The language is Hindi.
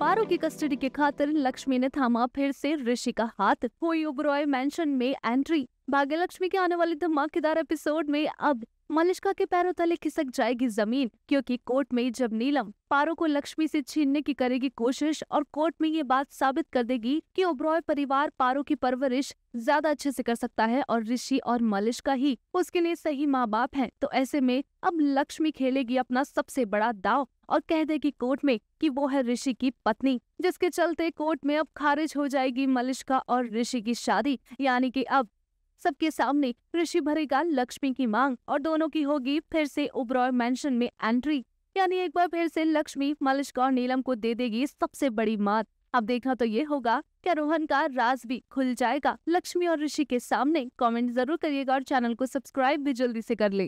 पारो की कस्टडी के खातिर लक्ष्मी ने थामा फिर से ऋषि का हाथ हुई ओबरॉय मेंशन में एंट्री भाग्यलक्ष्मी के आने वाले धमाकेदार एपिसोड में अब मलिश्का के पैरों तले खिसक जाएगी जमीन क्योंकि कोर्ट में जब नीलम पारो को लक्ष्मी से छीनने की करेगी कोशिश और कोर्ट में ये बात साबित कर देगी कि ओब्रॉय परिवार पारो की परवरिश ज्यादा अच्छे से कर सकता है और ऋषि और मलिश्का ही उसके लिए सही माँ बाप हैं तो ऐसे में अब लक्ष्मी खेलेगी अपना सबसे बड़ा दाव और कह देगी कोर्ट में कि वो है ऋषि की पत्नी जिसके चलते कोर्ट में अब खारिज हो जाएगी मलिश्का और ऋषि की शादी यानी कि अब सबके सामने ऋषि भरेगा लक्ष्मी की मांग और दोनों की होगी फिर से ओबरॉय मैंशन में एंट्री यानी एक बार फिर से लक्ष्मी मलिश्क और नीलम को दे देगी सबसे बड़ी मात अब देखना तो ये होगा क्या रोहन का राज भी खुल जाएगा लक्ष्मी और ऋषि के सामने कमेंट जरूर करिएगा और चैनल को सब्सक्राइब भी जल्दी से कर ले